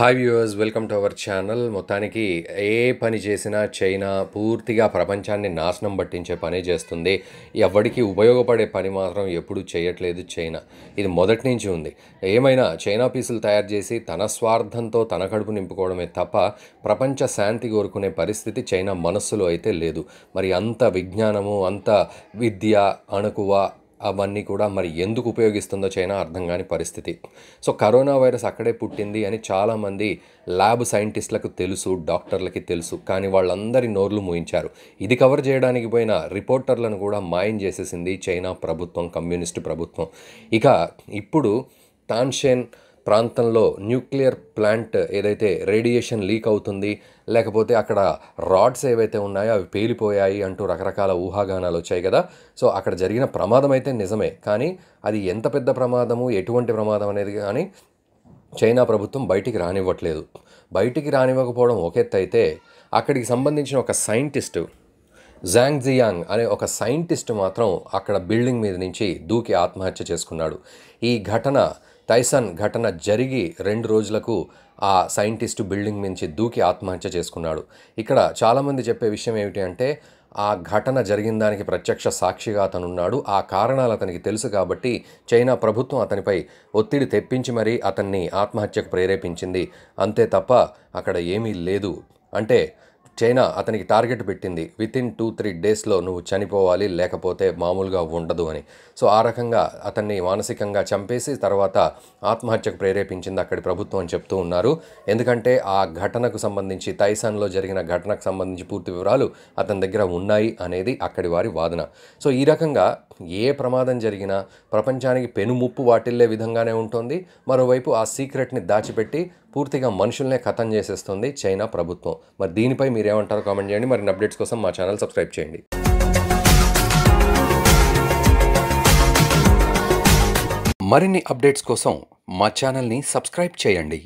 hi viewers welcome to our channel మొత్తానికి ఏ పని చేసినా చైనా పూర్తిగా ప్రపంచాన్ని నాశనం పట్టించే పని చేస్తుంది ఎవరికి ఉపయోగపడే పని మాత్రం ఎప్పుడూ చేయట్లేదు చైనా ఇది మొదటి నుంచి ఉంది ఏమైనా చైనా పీసులు తయారు చేసి తన స్వార్థంతో తన కడుపు నింపుకోవడమే తప్ప ప్రపంచ శాంతి కోరుకునే పరిస్థితి చైనా మనస్సులో అయితే లేదు మరి అంత విజ్ఞానము అంత విద్య అణుకువ అవన్నీ కూడా మరి ఎందుకు ఉపయోగిస్తుందో చైనా అర్థం కాని పరిస్థితి సో కరోనా వైరస్ అక్కడే పుట్టింది అని చాలామంది ల్యాబ్ సైంటిస్టులకు తెలుసు డాక్టర్లకి తెలుసు కానీ వాళ్ళందరి నోర్లు మూయించారు ఇది కవర్ చేయడానికి పోయిన రిపోర్టర్లను కూడా మాయం చేసేసింది చైనా ప్రభుత్వం కమ్యూనిస్టు ప్రభుత్వం ఇక ఇప్పుడు తాన్షేన్ ప్రాంతంలో న్యూక్లియర్ ప్లాంట్ ఏదైతే రేడియేషన్ లీక్ అవుతుంది లేకపోతే అక్కడ రాడ్స్ ఏవైతే ఉన్నాయో అవి పేలిపోయాయి అంటూ రకరకాల ఊహాగానాలు వచ్చాయి కదా సో అక్కడ జరిగిన ప్రమాదం అయితే నిజమే కానీ అది ఎంత పెద్ద ప్రమాదము ఎటువంటి ప్రమాదం అనేది కానీ చైనా ప్రభుత్వం బయటికి రానివ్వట్లేదు బయటికి రానివ్వకపోవడం ఒక అయితే అక్కడికి సంబంధించిన ఒక సైంటిస్టు జాంగ్ జియాంగ్ అనే ఒక సైంటిస్ట్ మాత్రం అక్కడ బిల్డింగ్ మీద నుంచి దూకి ఆత్మహత్య చేసుకున్నాడు ఈ ఘటన టైసన్ ఘటన జరిగి రెండు రోజులకు ఆ సైంటిస్టు బిల్డింగ్ నుంచి దూకి ఆత్మహత్య చేసుకున్నాడు ఇక్కడ చాలామంది చెప్పే విషయం ఏమిటి అంటే ఆ ఘటన జరిగిన దానికి ప్రత్యక్ష సాక్షిగా అతనున్నాడు ఆ కారణాలు అతనికి తెలుసు కాబట్టి చైనా ప్రభుత్వం అతనిపై ఒత్తిడి తెప్పించి మరీ అతన్ని ఆత్మహత్యకు ప్రేరేపించింది అంతే తప్ప అక్కడ ఏమీ లేదు అంటే చైనా అతనికి టార్గెట్ పెట్టింది విత్ ఇన్ టూ త్రీ డేస్లో నువ్వు చనిపోవాలి లేకపోతే మామూలుగా ఉండదు అని సో ఆ రకంగా అతన్ని మానసికంగా చంపేసి తర్వాత ఆత్మహత్యకు ప్రేరేపించింది అక్కడి ప్రభుత్వం అని చెప్తూ ఉన్నారు ఎందుకంటే ఆ ఘటనకు సంబంధించి తైసాన్లో జరిగిన ఘటనకు సంబంధించి పూర్తి వివరాలు అతని దగ్గర ఉన్నాయి అనేది అక్కడి వారి వాదన సో ఈ రకంగా ఏ ప్రమాదం జరిగినా ప్రపంచానికి పెనుముప్పు వాటిల్లే విధంగానే ఉంటుంది మరోవైపు ఆ సీక్రెట్ని దాచిపెట్టి పూర్తిగా మనుషుల్నే ఖతం చేసేస్తుంది చైనా ప్రభుత్వం మరి దీనిపై ఏమంటారో కామెంట్ చేయండి మరి అప్డేట్స్ కోసం మా ఛానల్ సబ్స్క్రైబ్ చేయండి మరిన్ని అప్డేట్స్ కోసం మా ఛానల్ని సబ్స్క్రైబ్ చేయండి